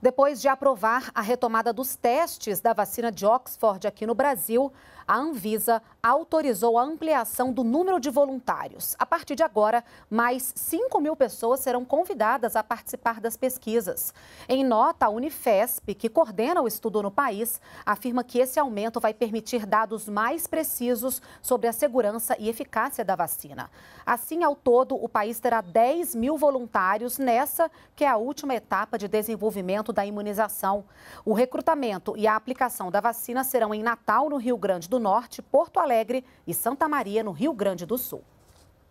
Depois de aprovar a retomada dos testes da vacina de Oxford aqui no Brasil, a Anvisa autorizou a ampliação do número de voluntários. A partir de agora, mais 5 mil pessoas serão convidadas a participar das pesquisas. Em nota, a Unifesp, que coordena o estudo no país, afirma que esse aumento vai permitir dados mais precisos sobre a segurança e eficácia da vacina. Assim, ao todo, o país terá 10 mil voluntários nessa, que é a última etapa de desenvolvimento da imunização. O recrutamento e a aplicação da vacina serão em Natal, no Rio Grande do Norte, Porto Alegre e Santa Maria, no Rio Grande do Sul.